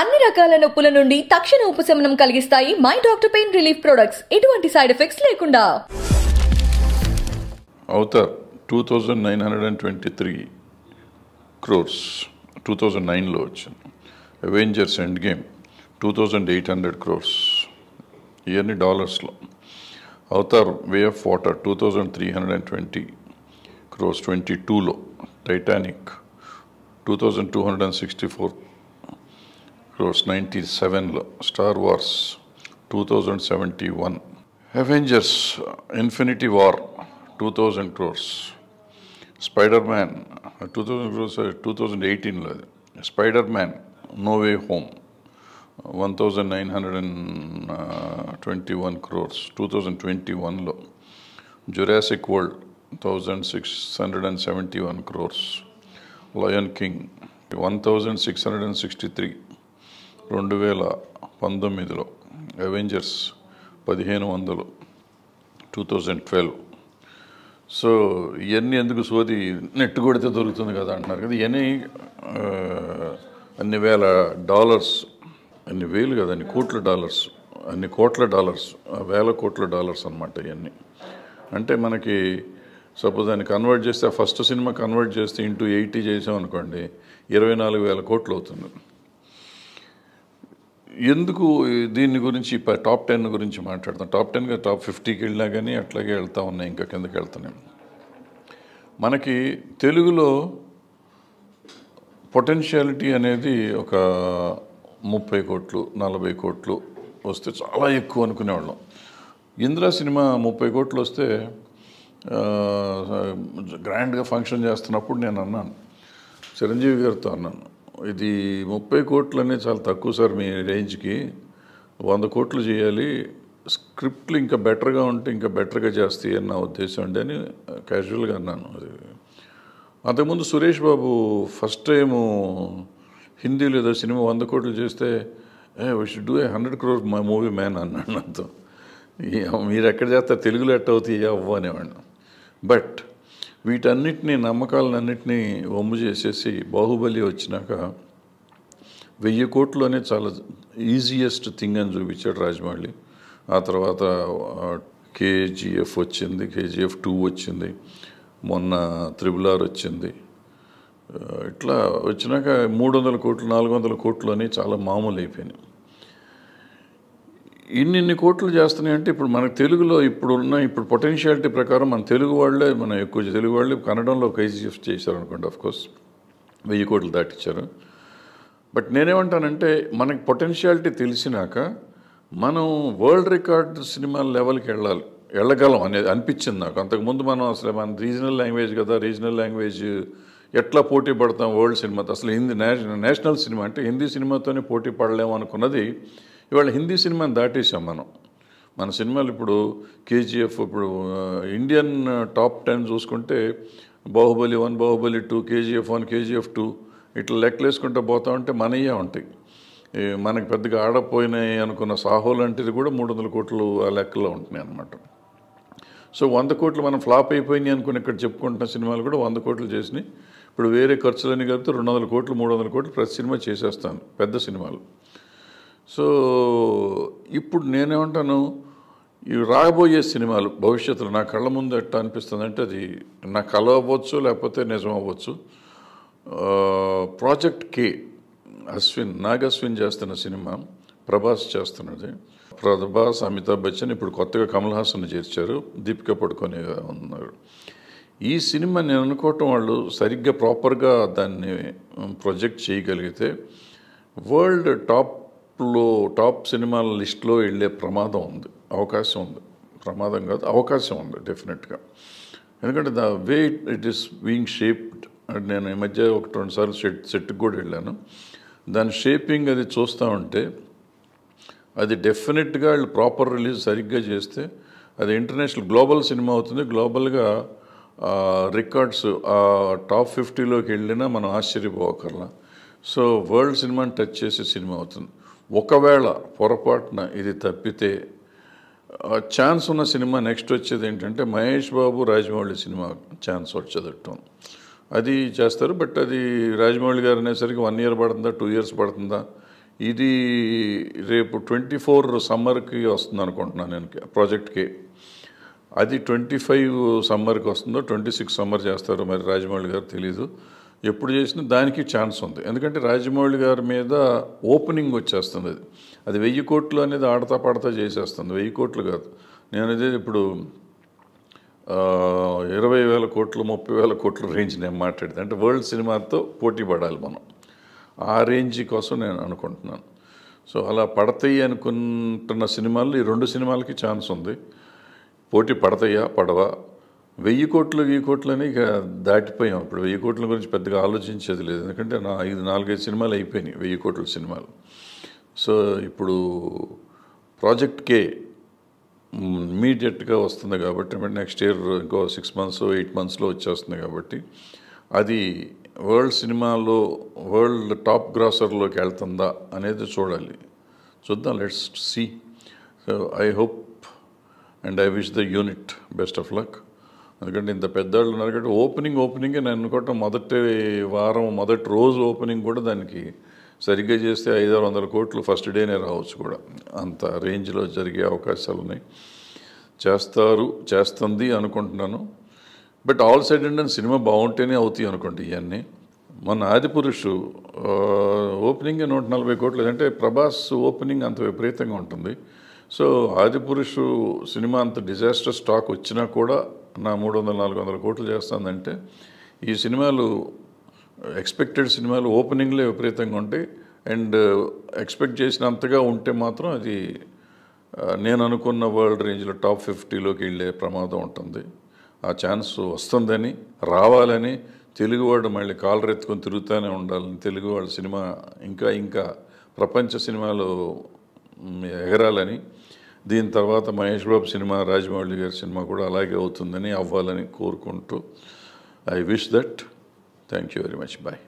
అన్ని రకాల నొప్పుల నుండి తక్షణ ఉపశమనం కలిగిస్తాయి my doctor pain relief products ఎటువంటి సైడ్ ఎఫెక్ట్స్ లేకుండా అవుతారు two thousand nine hundred and twenty three crores two thousand నైన్లో వచ్చింది Avengers Endgame two thousand eight hundred crores ఇవన్నీ డాలర్స్లో Avatar Way of Water two thousand three hundred and twenty crores twenty టూలో Titanic 2264 crores, 97 Star Wars, 2071. Avengers, Infinity War, 2000 crores. Spider-Man, 2000 crores, 2018. Spider-Man, No Way Home, 1921 crores, 2021. Jurassic World, 1671 crores. Lion King one thousand six hundred and sixty three రెండు వేల పంతొమ్మిదిలో Avengers పదిహేను వందలు two thousand twelve so ఇవన్నీ ఎందుకు సోది net కొడితే దొరుకుతుంది కదా అంటున్నారు కదా ఇవన్నీ అన్ని వేల డాలర్స్ అన్ని వేలు కదా అన్ని కోట్ల డాలర్స్ అన్ని కోట్ల డాలర్స్ వేల కోట్ల డాలర్స్ అనమాట ఇవన్నీ అంటే మనకి సపోజ్ దాన్ని కన్వర్ట్ చేస్తే ఫస్ట్ సినిమా కన్వర్ట్ చేస్తే ఇంటూ ఎయిటీ చేసాం అనుకోండి ఇరవై నాలుగు వేల కోట్లు అవుతుంది ఎందుకు దీని గురించి టాప్ టెన్ గురించి మాట్లాడతాం టాప్ టెన్గా టాప్ ఫిఫ్టీకి వెళ్ళినా కానీ అట్లాగే వెళ్తూ ఉన్నాయి ఇంకా కిందకి వెళ్తున్నాయి మనకి తెలుగులో పొటెన్షియాలిటీ అనేది ఒక ముప్పై కోట్లు నలభై కోట్లు వస్తే చాలా ఎక్కువ అనుకునేవాళ్ళం ఇంద్రా సినిమా ముప్పై కోట్లు వస్తే గ్రాండ్గా ఫంక్షన్ చేస్తున్నప్పుడు నేను అన్నాను చిరంజీవి గారితో అన్నాను ఇది ముప్పై కోట్లు అనేది చాలా తక్కువ సార్ మీ రేంజ్కి వంద కోట్లు చేయాలి స్క్రిప్ట్లు ఇంకా బెటర్గా ఉంటే ఇంకా బెటర్గా చేస్తాయి అని నా ఉద్దేశం అండి అని క్యాజువల్గా అన్నాను అది అంతకుముందు సురేష్ బాబు ఫస్ట్ టైము హిందీలో ఏదో సినిమా వంద కోట్లు చేస్తే ఏ we should do a hundred crore movie man అన్నాడు నాతో మీరు ఎక్కడ చేస్తారు తెలుగులో ఎట్ అవుతాయి అవ్వ అనేవాడిని బట్ వీటన్నిటినీ నమ్మకాలన్నింటినీ వమ్ము చేసేసి బాహుబలి వచ్చినాక వెయ్యి కోట్లోనే చాలా ఈజియెస్ట్ థింగ్ అని చూపించాడు రాజమౌళి ఆ తర్వాత కేజీఎఫ్ వచ్చింది కేజీఎఫ్ టూ వచ్చింది మొన్న త్రిబుల్ ఆర్ వచ్చింది ఇట్లా వచ్చినాక మూడు వందల కోట్లు నాలుగు వందల కోట్లు అని చాలా మామూలు అయిపోయినాయి ఇన్నిన్ని కోట్లు చేస్తున్నాయి అంటే ఇప్పుడు మనకు తెలుగులో ఇప్పుడు ఉన్న ఇప్పుడు పొటెన్షియాలిటీ ప్రకారం మన తెలుగు వాళ్ళే మన ఎక్కువ తెలుగు వాళ్ళే కన్నడంలో కైజీ షిఫ్ట్ అనుకోండి ఆఫ్కోర్స్ వెయ్యి కోట్లు దాటిచ్చారు బట్ నేనేమంటానంటే మనకి పొటెన్షియాలిటీ తెలిసినాక మనం వరల్డ్ రికార్డ్ సినిమా లెవెల్కి వెళ్ళాలి వెళ్ళగలం అనేది అనిపించింది నాకు అంతకుముందు మనం అసలు మన రీజనల్ లాంగ్వేజ్ కదా రీజనల్ లాంగ్వేజ్ ఎట్లా పోటీ పడతాం వరల్డ్ సినిమాతో అసలు హిందీ నేషనల్ సినిమా అంటే హిందీ సినిమాతోనే పోటీ పడలేము అనుకున్నది ఇవాళ హిందీ సినిమాని దాటేసాం మనం మన సినిమాలు ఇప్పుడు కేజీఎఫ్ ఇప్పుడు ఇండియన్ టాప్ టెన్ చూసుకుంటే Baahubali one Baahubali two KGF one KGF two ఇట్లా వేసుకుంటూ పోతా ఉంటే మనయ్యే ఉంటాయి మనకి పెద్దగా ఆడపోయినాయి అనుకున్న సాహో లాంటిది కూడా మూడు వందల కోట్లు ఆ లెక్కలో ఉంటున్నాయి అనమాట సో వంద కోట్లు మనం ఫ్లాప్ అయిపోయినాయి అనుకుని ఇక్కడ చెప్పుకుంటున్న సినిమాలు కూడా వంద కోట్లు చేసినాయి ఇప్పుడు వేరే ఖర్చులని కలిపితే రెండు వందల కోట్లు మూడు వందల కోట్లు ప్రతి సినిమా చేసేస్తాను పెద్ద సినిమాలు సో ఇప్పుడు నేనేమంటాను ఇవి రాబోయే సినిమాలు భవిష్యత్తులో నా కళ్ళ ముందు ఎట్టా అనిపిస్తుంది అంటే అది నా కళ అవ్వచ్చు లేకపోతే నిజం అవ్వచ్చు ప్రాజెక్ట్ కే అశ్విన్ నాగశ్విన్ చేస్తున్న సినిమా ప్రభాస్ చేస్తున్నది ప్రభాస్ అమితాబ్ బచ్చన్ ఇప్పుడు కొత్తగా కమల్ హాసన్ చేర్చారు దీపిక పడుకొని ఉన్నారు ఈ సినిమా నేను అనుకోవటం వాళ్ళు సరిగ్గా ప్రాపర్గా దాన్ని ప్రొజెక్ట్ చేయగలిగితే వరల్డ్ టాప్ టాప్లో టాప్ సినిమాల లిస్ట్లో వెళ్ళే ప్రమాదం ఉంది అవకాశం ఉంది ప్రమాదం కాదు అవకాశం ఉంది డెఫినెట్గా ఎందుకంటే the way it is being shaped and నేను ఈ మధ్య ఒకటి రెండు సార్లు సెట్ సెట్కి కూడా వెళ్ళాను దాని షేపింగ్ అది చూస్తూ ఉంటే అది డెఫినెట్గా వాళ్ళు ప్రాపర్ రిలీజ్ సరిగ్గా చేస్తే అది ఇంటర్నేషనల్ గ్లోబల్ సినిమా అవుతుంది గ్లోబల్గా రికార్డ్స్ టాప్ ఫిఫ్టీలోకి వెళ్ళినా మనం ఆశ్చర్యపోకర్లా సో వరల్డ్ సినిమాని టచ్ చేసే సినిమా అవుతుంది ఒకవేళ పొరపాటున ఇది తప్పితే ఛాన్స్ ఉన్న సినిమా నెక్స్ట్ వచ్చేది ఏంటంటే మహేష్ బాబు రాజమౌళి సినిమా ఛాన్స్ వచ్చేదట్టు అది చేస్తారు బట్ అది రాజమౌళి గారు అనేసరికి వన్ ఇయర్ పడుతుందా టూ ఇయర్స్ పడుతుందా ఇది రేపు ట్వంటీ ఫోర్ సమ్మర్కి వస్తుంది అనుకుంటున్నాను నేను ప్రాజెక్ట్కి అది ట్వంటీ ఫైవ్ సమ్మర్కి వస్తుందో ట్వంటీ సిక్స్ సమ్మర్ చేస్తారు మరి రాజమౌళి గారు తెలీదు ఎప్పుడు చేసినా దానికి ఛాన్స్ ఉంది ఎందుకంటే రాజమౌళి గారి మీద ఓపెనింగ్ వచ్చేస్తుంది అది అది వెయ్యి కోట్లు అనేది ఆడతా పాడతా చేసేస్తుంది వెయ్యి కోట్లు కాదు నేను అదే ఇప్పుడు ఇరవై వేల కోట్లు ముప్పై వేల కోట్ల రేంజ్ నేను మాట్లాడేది అంటే వరల్డ్ సినిమాతో పోటీ పడాలి మనం ఆ రేంజ్ కోసం నేను అనుకుంటున్నాను సో అలా పడతాయి అనుకుంటున్న సినిమాలు ఈ రెండు సినిమాలకి ఛాన్స్ ఉంది పోటీ పడతాయా పడవా వెయ్యి కోట్లు వెయ్యి కోట్లని ఇక దాటిపోయాం ఇప్పుడు వెయ్యి కోట్ల గురించి పెద్దగా ఆలోచించేది లేదు ఎందుకంటే నా ఐదు నాలుగైదు సినిమాలు అయిపోయినాయి వెయ్యి కోట్ల సినిమాలు సో ఇప్పుడు ప్రాజెక్ట్కే ఇమీడియట్గా వస్తుంది కాబట్టి నెక్స్ట్ ఇయర్ ఇంకో సిక్స్ మంత్స్ ఎయిట్ మంత్స్లో వచ్చేస్తుంది కాబట్టి అది వరల్డ్ సినిమాలో వరల్డ్ టాప్ గ్రాసర్లోకి వెళ్తుందా అనేది చూడాలి చూద్దాం let's see I hope and I wish the unit best of luck ఎందుకంటే ఇంత పెద్దవాళ్ళు ఉన్నారు కాబట్టి ఓపెనింగ్ ఓపెనింగే నేను అనుకోవటం మొదటి వారం మొదటి రోజు ఓపెనింగ్ కూడా దానికి సరిగ్గా చేస్తే ఐదారు వందల కోట్లు ఫస్ట్ డేనే రావచ్చు కూడా అంత రేంజ్లో జరిగే అవకాశాలు ఉన్నాయి చేస్తారు చేస్తుంది అనుకుంటున్నాను but all side and cinema బాగుంటేనే అవుతాయి అనుకోండి ఇవన్నీ మన ఆదిపురుషు ఓపెనింగ్ నూట నలభై కోట్లు అంటే ప్రభాస్ ఓపెనింగ్ అంత విపరీతంగా ఉంటుంది సో ఆదిపురుషు సినిమా అంత డిజాస్టర్ స్టాక్ వచ్చినా కూడా నా మూడు వందల నాలుగు వందల కోట్లు చేస్తుందంటే ఈ సినిమాలు ఎక్స్పెక్టెడ్ సినిమాలు ఓపెనింగ్లే విపరీతంగా ఉంటాయి అండ్ ఎక్స్పెక్ట్ చేసినంతగా ఉంటే మాత్రం అది నేను అనుకున్న వరల్డ్ రేంజ్లో టాప్ ఫిఫ్టీలోకి వెళ్ళే ప్రమాదం ఉంటుంది ఆ ఛాన్స్ వస్తుందని రావాలని తెలుగువాడు మళ్ళీ కాలరెత్తుకొని తిరుగుతూనే ఉండాలని తెలుగువాడు సినిమా ఇంకా ఇంకా ప్రపంచ సినిమాలు ఎగరాలని దీని తర్వాత మహేష్ బాబు సినిమా రాజమౌళి గారి సినిమా కూడా అలాగే అవుతుందని అవ్వాలని కోరుకుంటూ I wish that thank you very much bye